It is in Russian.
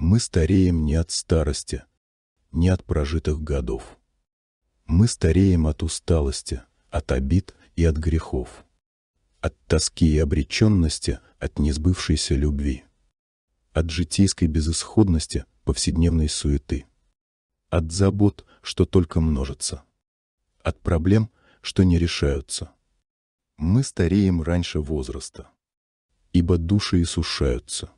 Мы стареем не от старости, не от прожитых годов. Мы стареем от усталости, от обид и от грехов. От тоски и обреченности, от несбывшейся любви. От житейской безысходности повседневной суеты. От забот, что только множатся. От проблем, что не решаются. Мы стареем раньше возраста. Ибо души иссушаются